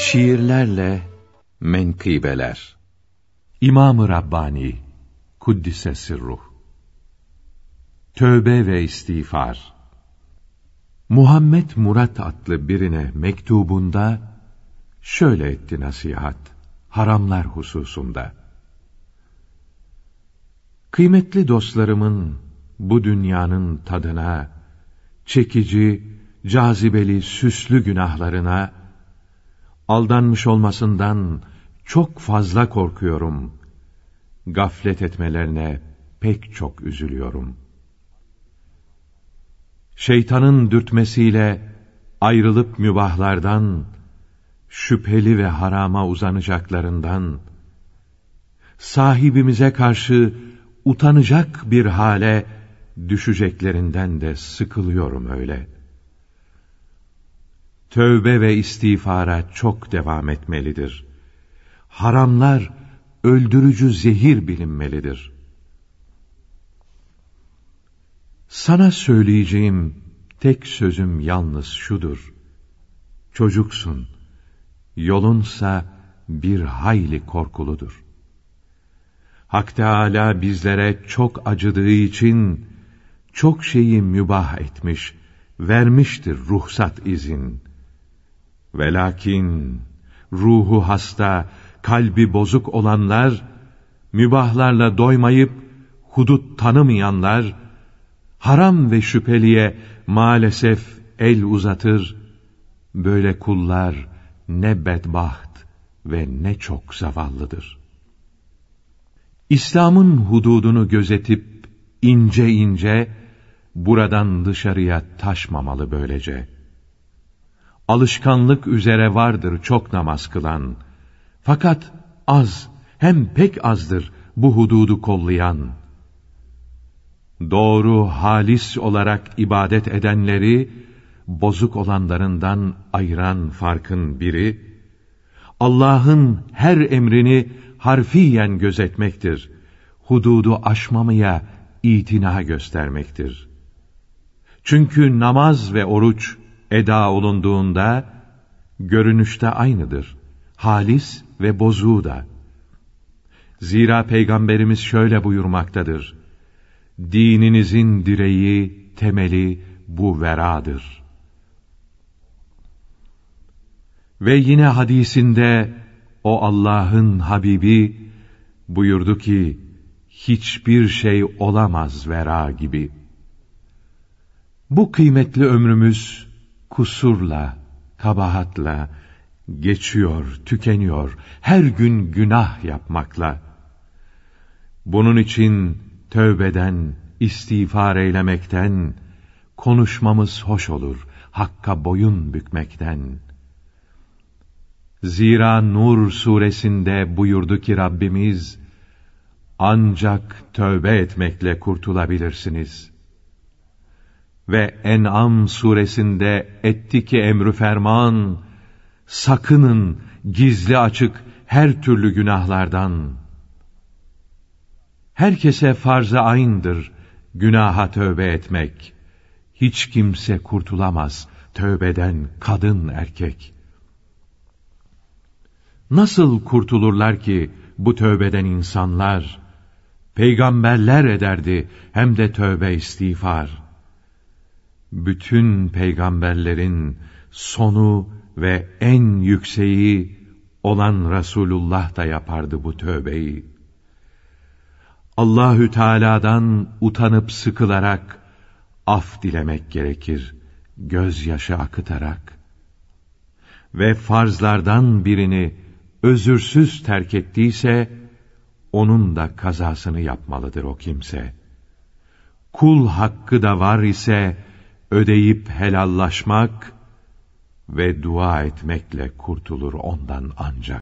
Şiirlerle Menkıbeler İmam-ı Rabbani Kuddise Sirruh Tövbe ve istiğfar Muhammed Murat adlı birine mektubunda şöyle etti nasihat haramlar hususunda. Kıymetli dostlarımın bu dünyanın tadına, çekici, cazibeli, süslü günahlarına aldanmış olmasından çok fazla korkuyorum. Gaflet etmelerine pek çok üzülüyorum. Şeytanın dürtmesiyle ayrılıp mübahlardan, şüpheli ve harama uzanacaklarından, sahibimize karşı utanacak bir hale düşeceklerinden de sıkılıyorum öyle.'' tövbe ve istiğfara çok devam etmelidir. Haramlar öldürücü zehir bilinmelidir. Sana söyleyeceğim tek sözüm yalnız şudur. Çocuksun, yolunsa bir hayli korkuludur. Hak Teâlâ bizlere çok acıdığı için, çok şeyi mübah etmiş, vermiştir ruhsat izin. Velakin ruhu hasta, kalbi bozuk olanlar, mübahlarla doymayıp hudut tanımayanlar, haram ve şüpheliye maalesef el uzatır. Böyle kullar ne bedbaht ve ne çok zavallıdır. İslam'ın hududunu gözetip ince ince buradan dışarıya taşmamalı böylece.'' alışkanlık üzere vardır çok namaz kılan. Fakat az, hem pek azdır bu hududu kollayan. Doğru, halis olarak ibadet edenleri, bozuk olanlarından ayıran farkın biri, Allah'ın her emrini harfiyen gözetmektir. Hududu aşmamaya itina göstermektir. Çünkü namaz ve oruç, eda olunduğunda görünüşte aynıdır. Halis ve bozuğu da. Zira Peygamberimiz şöyle buyurmaktadır. Dininizin direği, temeli bu veradır. Ve yine hadisinde o Allah'ın Habibi buyurdu ki, hiçbir şey olamaz vera gibi. Bu kıymetli ömrümüz, kusurla, kabahatla, geçiyor, tükeniyor, her gün günah yapmakla. Bunun için tövbeden, istiğfar eylemekten, konuşmamız hoş olur, hakka boyun bükmekten. Zira Nur suresinde buyurdu ki Rabbimiz, ancak tövbe etmekle kurtulabilirsiniz.'' ve En'am suresinde etti ki emrü ferman, sakının gizli açık her türlü günahlardan. Herkese farz-ı aynıdır günaha tövbe etmek. Hiç kimse kurtulamaz tövbeden kadın erkek. Nasıl kurtulurlar ki bu tövbeden insanlar? Peygamberler ederdi hem de tövbe istiğfar.'' bütün peygamberlerin sonu ve en yükseği olan Resulullah da yapardı bu tövbeyi. Allahü Teala'dan utanıp sıkılarak af dilemek gerekir, gözyaşı akıtarak ve farzlardan birini özürsüz terk ettiyse onun da kazasını yapmalıdır o kimse. Kul hakkı da var ise ödeyip helallaşmak ve dua etmekle kurtulur ondan ancak.